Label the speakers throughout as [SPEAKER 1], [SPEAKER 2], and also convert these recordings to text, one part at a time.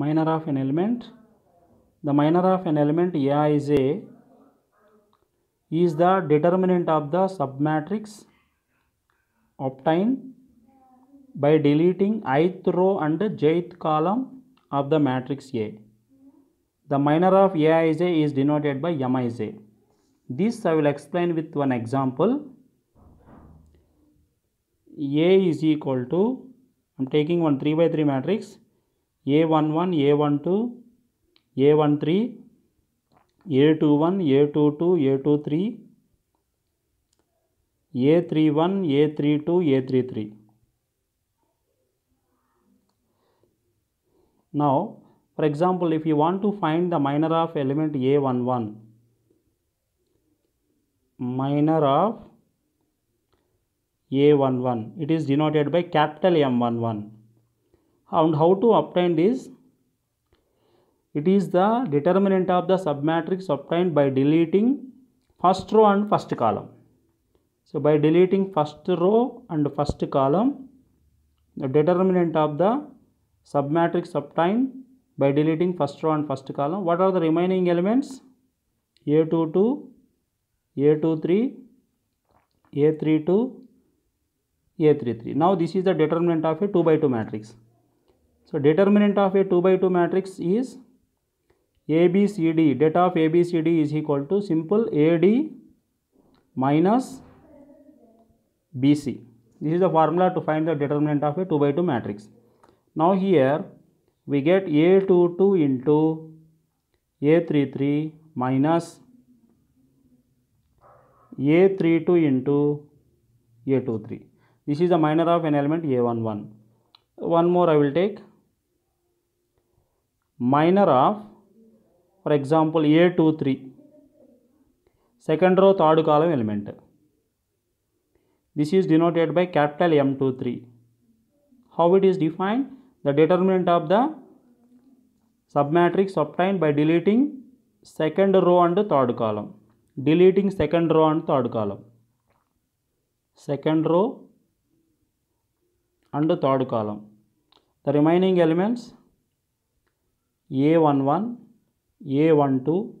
[SPEAKER 1] minor of an element the minor of an element A is A is the determinant of the submatrix obtained by deleting ith row and jth column of the matrix A. The minor of A is A is denoted by M is A. This I will explain with one example. A is equal to, I am taking one 3 by 3 matrix A one one A one two A one three A two one A two two A two three A three one A three two A three three now for example if you want to find the minor of element A one one minor of A one one it is denoted by capital M one one and how to obtain this it is the determinant of the submatrix obtained by deleting first row and first column so by deleting first row and first column the determinant of the submatrix obtained by deleting first row and first column what are the remaining elements a22 a23 a32 a33 now this is the determinant of a 2 by 2 matrix so determinant of a 2 by 2 matrix is ABCD. Data of ABCD is equal to simple AD minus BC. This is the formula to find the determinant of a 2 by 2 matrix. Now here we get A22 into A33 minus A32 into A23. This is the minor of an element A11. One more I will take minor of for example a 2 3 second row third column element this is denoted by capital m two three. how it is defined the determinant of the submatrix obtained by deleting second row and third column deleting second row and third column second row and third column the remaining elements a one one, a one two,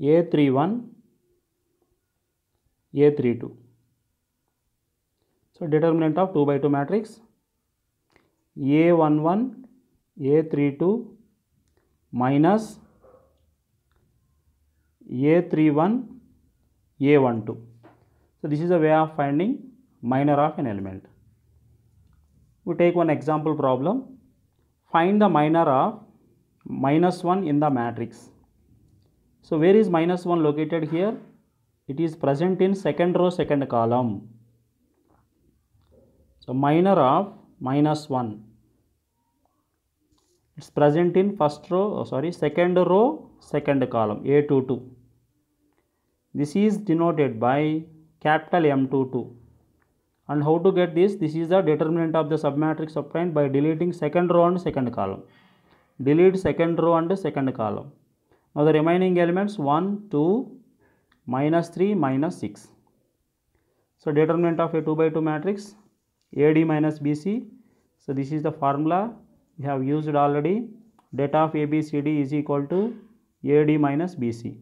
[SPEAKER 1] a three one, a three two. So determinant of 2 by 2 matrix a one one, a three two minus a three one, a one two. So this is a way of finding minor of an element. We take one example problem find the minor of minus 1 in the matrix. So where is minus 1 located here? It is present in second row second column. So minor of minus 1. It's present in first row oh sorry second row second column A22. This is denoted by capital M22 and how to get this this is the determinant of the submatrix obtained by deleting second row and second column delete second row and second column now the remaining elements 1 2 minus 3 minus 6 so determinant of a 2 by 2 matrix ad minus bc so this is the formula we have used already data of abcd is equal to ad minus bc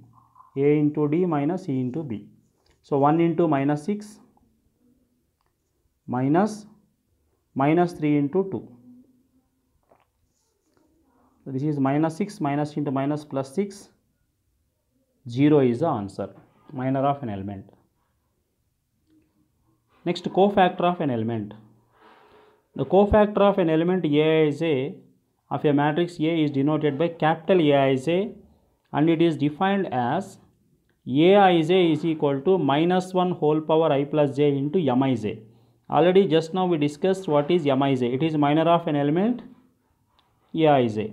[SPEAKER 1] a into d minus c into b so 1 into minus 6 minus minus 3 into 2. So, this is minus 6 minus into minus plus 6 0 is the answer minor of an element. Next cofactor of an element. The cofactor of an element Aij of a matrix A is denoted by capital Aij and it is defined as Aij is equal to minus 1 whole power i plus j into Mij already just now we discussed what is gamma is it is minor of an element yeah is a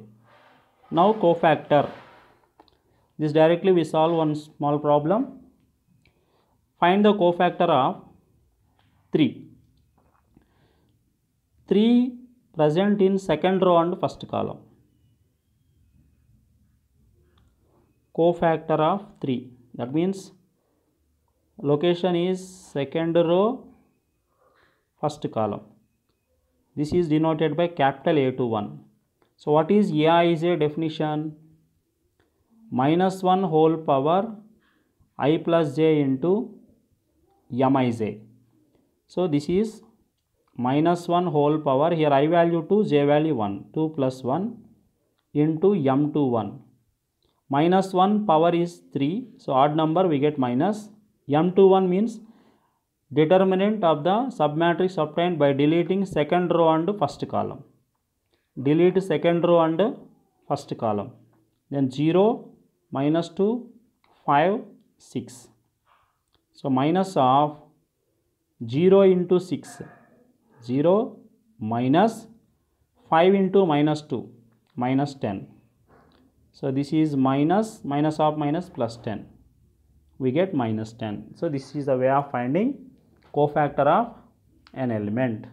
[SPEAKER 1] now cofactor this directly we solve one small problem find the cofactor of 3 3 present in second row and first column cofactor of 3 that means location is second row first column this is denoted by capital A21 so what is AI is a definition minus 1 whole power i plus j into a. so this is minus 1 whole power here i value 2 j value 1 2 plus 1 into m to 1 minus 1 power is 3 so odd number we get minus m to 1 means Determinant of the submatrix obtained by deleting second row and first column. Delete second row and first column. Then 0, minus 2, 5, 6. So minus of 0 into 6. 0 minus 5 into minus 2 minus 10. So this is minus minus of minus plus 10. We get minus 10. So this is the way of finding cofactor of an element